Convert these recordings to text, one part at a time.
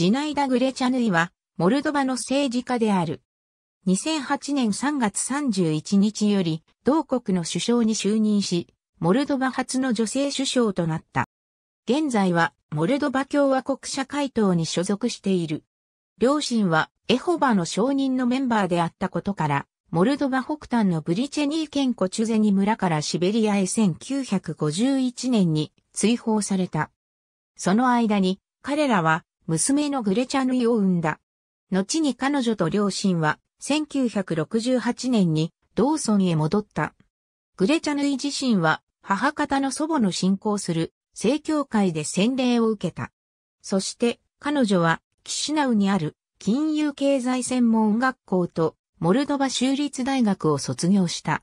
ジナイダ・グレチャヌイは、モルドバの政治家である。2008年3月31日より、同国の首相に就任し、モルドバ初の女性首相となった。現在は、モルドバ共和国社会党に所属している。両親は、エホバの証人のメンバーであったことから、モルドバ北端のブリチェニー県コチュゼニ村からシベリアへ1951年に追放された。その間に、彼らは、娘のグレチャヌイを生んだ。後に彼女と両親は、1968年にローソンへ戻った。グレチャヌイ自身は、母方の祖母の信仰する、正教会で洗礼を受けた。そして、彼女は、キシナウにある、金融経済専門学校と、モルドバ州立大学を卒業した。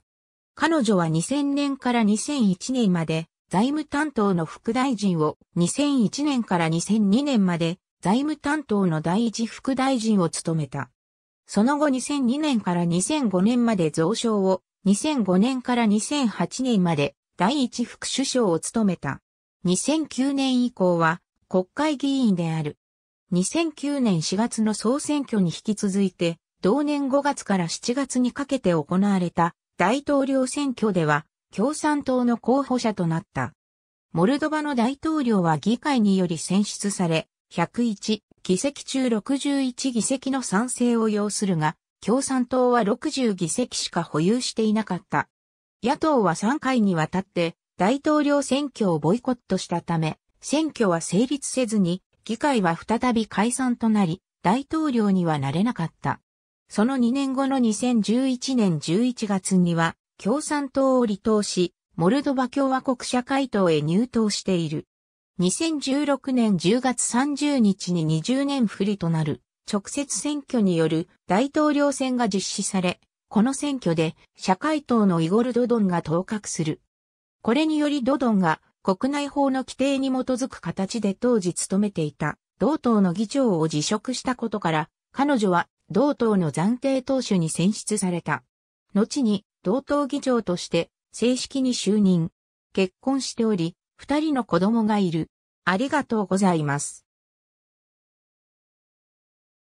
彼女は2000年から2001年まで、財務担当の副大臣を2001年から2002年まで財務担当の第一副大臣を務めた。その後2002年から2005年まで増床を、2005年から2008年まで第一副首相を務めた。2009年以降は国会議員である。2009年4月の総選挙に引き続いて、同年5月から7月にかけて行われた大統領選挙では共産党の候補者となった。モルドバの大統領は議会により選出され、101議席中61議席の賛成を要するが、共産党は60議席しか保有していなかった。野党は3回にわたって大統領選挙をボイコットしたため、選挙は成立せずに、議会は再び解散となり、大統領にはなれなかった。その2年後の2011年11月には、共産党を離党し、モルドバ共和国社会党へ入党している。2016年10月30日に20年不利となる直接選挙による大統領選が実施され、この選挙で社会党のイゴル・ドドンが当格する。これによりドドンが国内法の規定に基づく形で当時務めていた同党の議長を辞職したことから、彼女は同党の暫定党首に選出された。後に同党議長として正式に就任。結婚しており、二人の子供がいる。ありがとうございます。